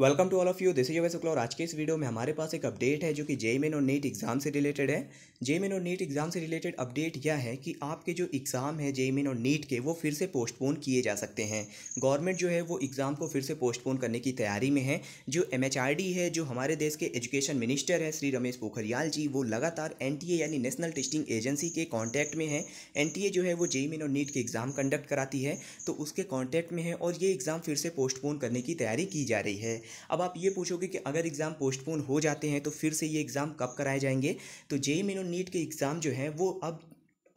Welcome to all of you this is Shukla और आज के इस वीडियो में हमारे पास एक अपडेट है जो कि जे मेन और नीट एग्जाम से रिलेटेड है जे मेन और नीट एग्जाम से रिलेटेड अपडेट यह है कि आपके जो एग्ज़ाम है जे मेन और नीट के वो फिर से पोस्टपोन किए जा सकते हैं गवर्नमेंट जो है वो एग्ज़ाम को फिर से पोस्टपोन करने की तैयारी में है जो एम है जो हमारे देश के एजुकेशन मिनिस्टर है श्री रमेश पोखरियाल जी वो लगातार एन यानी नेशनल टेस्टिंग एजेंसी के कॉन्टैक्ट में है एन जो है वो जे मेन और नीट के एग्ज़ाम कंडक्ट कराती है तो उसके कॉन्टैक्ट में है और ये एग्ज़ाम फिर से पोस्टपोन करने की तैयारी की जा रही है अब आप ये पूछोगे कि अगर एग्ज़ाम पोस्टपोन हो जाते हैं तो फिर से ये एग्ज़ाम कब कराए जाएंगे तो जेई मेनो नीट के एग्ज़ाम जो है वो अब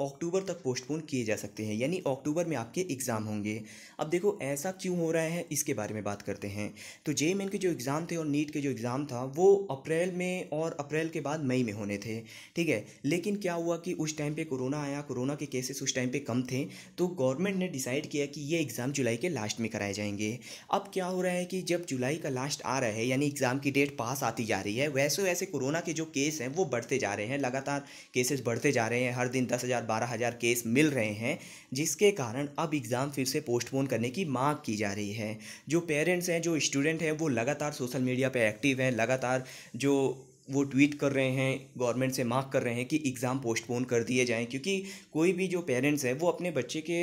अक्टूबर तक पोस्टपोन किए जा सकते हैं यानी अक्टूबर में आपके एग्ज़ाम होंगे अब देखो ऐसा क्यों हो रहा है इसके बारे में बात करते हैं तो जे के जो एग्ज़ाम थे और नीट के जो एग्ज़ाम था वो अप्रैल में और अप्रैल के बाद मई में होने थे ठीक है लेकिन क्या हुआ कि उस टाइम पर कोरोना आया कोरोना के केसेस उस टाइम पर कम थे तो गवर्नमेंट ने डिसाइड किया कि ये एग्ज़ाम जुलाई के लास्ट में कराए जाएंगे अब क्या हो रहा है कि जब जुलाई का लास्ट आ रहा है यानी एग्ज़ाम की डेट पास आती जा रही है वैसे वैसे कोरोना के जो केस हैं वो बढ़ते जा रहे हैं लगातार केसेस बढ़ते जा रहे हैं हर दिन दस हज़ार बारह हज़ार केस मिल रहे हैं जिसके कारण अब एग्ज़ाम फिर से पोस्टपोन करने की मांग की जा रही है जो पेरेंट्स हैं जो स्टूडेंट हैं वो लगातार सोशल मीडिया पर एक्टिव हैं लगातार जो वो ट्वीट कर रहे हैं गवर्नमेंट से मांग कर रहे हैं कि एग्ज़ाम पोस्टपोन कर दिए जाएं क्योंकि कोई भी जो पेरेंट्स हैं वो अपने बच्चे के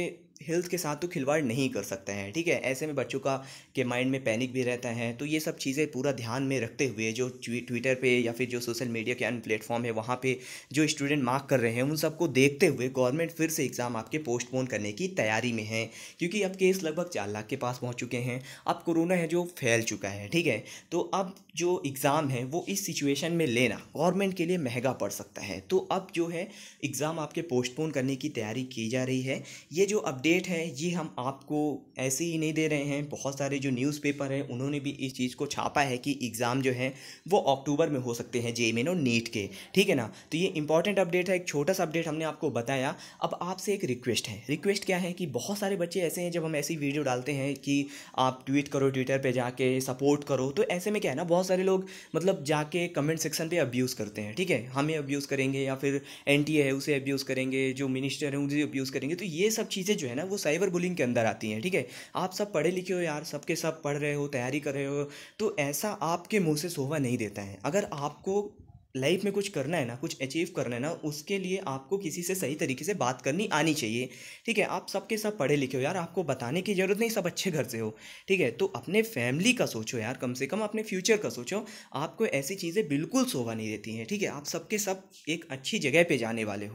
हेल्थ के साथ तो खिलवाड़ नहीं कर सकते हैं ठीक है ऐसे में बच्चों का के माइंड में पैनिक भी रहता है तो ये सब चीज़ें पूरा ध्यान में रखते हुए जो ट्विटर पे या फिर जो सोशल मीडिया के अन्य प्लेटफॉर्म है वहाँ पे जो स्टूडेंट मार्क कर रहे हैं उन सबको देखते हुए गवर्नमेंट फिर से एग्ज़ाम आपके पोस्टपोन करने की तैयारी में है क्योंकि अब केस लगभग चार लाख के पास पहुँच चुके हैं अब कोरोना है जो फैल चुका है ठीक है तो अब जो एग्ज़ाम है वो इस सिचुएशन में लेना गवर्नमेंट के लिए महंगा पड़ सकता है तो अब जो है एग्ज़ाम आपके पोस्टपोन करने की तैयारी की जा रही है ये जो अपडेट अपडेट है ये हम आपको ऐसे ही नहीं दे रहे हैं बहुत सारे जो न्यूज़पेपर हैं उन्होंने भी इस चीज़ को छापा है कि एग्ज़ाम जो है वो अक्टूबर में हो सकते हैं जे मेन और नीट के ठीक है ना तो ये इंपॉर्टेंट अपडेट है एक छोटा सा अपडेट हमने आपको बताया अब आपसे एक रिक्वेस्ट है रिक्वेस्ट क्या है कि बहुत सारे बच्चे ऐसे हैं जब हम ऐसी वीडियो डालते हैं कि आप ट्वीट करो ट्विटर पर जाके सपोर्ट करो तो ऐसे में क्या है ना बहुत सारे लोग मतलब जाके कमेंट सेक्शन पर अब्यूज़ करते हैं ठीक है हमें अब्यूज़ करेंगे या फिर एन है उसे अब्यूज़ करेंगे जो मिनिस्टर हैं उसे अब्यूज़ करेंगे तो ये सब चीज़ें जो है ना वो साइबर बुलिंग के अंदर आती हैं ठीक है थीके? आप सब पढ़े लिखे हो यार सबके सब पढ़ रहे हो तैयारी कर रहे हो तो ऐसा आपके मुँह से सोवा नहीं देता है अगर आपको लाइफ में कुछ करना है ना कुछ अचीव करना है ना उसके लिए आपको किसी से सही तरीके से बात करनी आनी चाहिए ठीक है आप सबके सब पढ़े लिखे हो यार आपको बताने की ज़रूरत नहीं सब अच्छे घर से हो ठीक है तो अपने फैमिली का सोचो यार कम से कम अपने फ्यूचर का सोचो आपको ऐसी चीज़ें बिल्कुल सोवा नहीं देती हैं ठीक है आप सबके सब एक अच्छी जगह पर जाने वाले हो